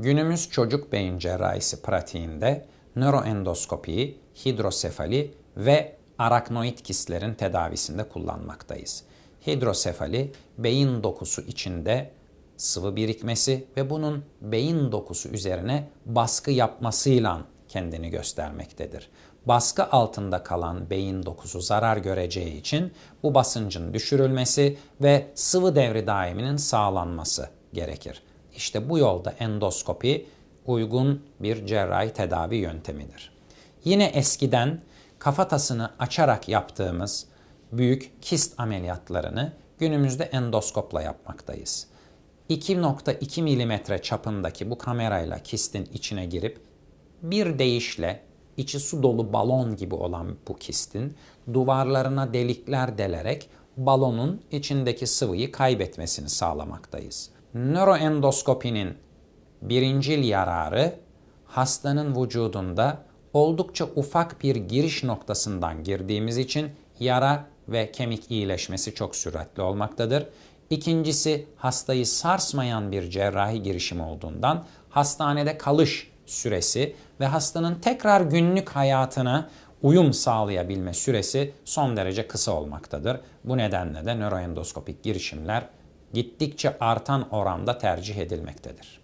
Günümüz çocuk beyin cerrahisi pratiğinde nöroendoskopi, hidrosefali ve araknoid kistlerin tedavisinde kullanmaktayız. Hidrosefali beyin dokusu içinde sıvı birikmesi ve bunun beyin dokusu üzerine baskı yapmasıyla kendini göstermektedir. Baskı altında kalan beyin dokusu zarar göreceği için bu basıncın düşürülmesi ve sıvı devri daiminin sağlanması gerekir. İşte bu yolda endoskopi uygun bir cerrahi tedavi yöntemidir. Yine eskiden kafatasını açarak yaptığımız büyük kist ameliyatlarını günümüzde endoskopla yapmaktayız. 2.2 milimetre çapındaki bu kamerayla kistin içine girip bir değişle içi su dolu balon gibi olan bu kistin duvarlarına delikler delerek balonun içindeki sıvıyı kaybetmesini sağlamaktayız nöroendoskopinin birincil yararı hastanın vücudunda oldukça ufak bir giriş noktasından girdiğimiz için yara ve kemik iyileşmesi çok süratli olmaktadır. İkincisi hastayı sarsmayan bir cerrahi girişim olduğundan hastanede kalış süresi ve hastanın tekrar günlük hayatına uyum sağlayabilme süresi son derece kısa olmaktadır. Bu nedenle de nöroendoskopik girişimler gittikçe artan oranda tercih edilmektedir.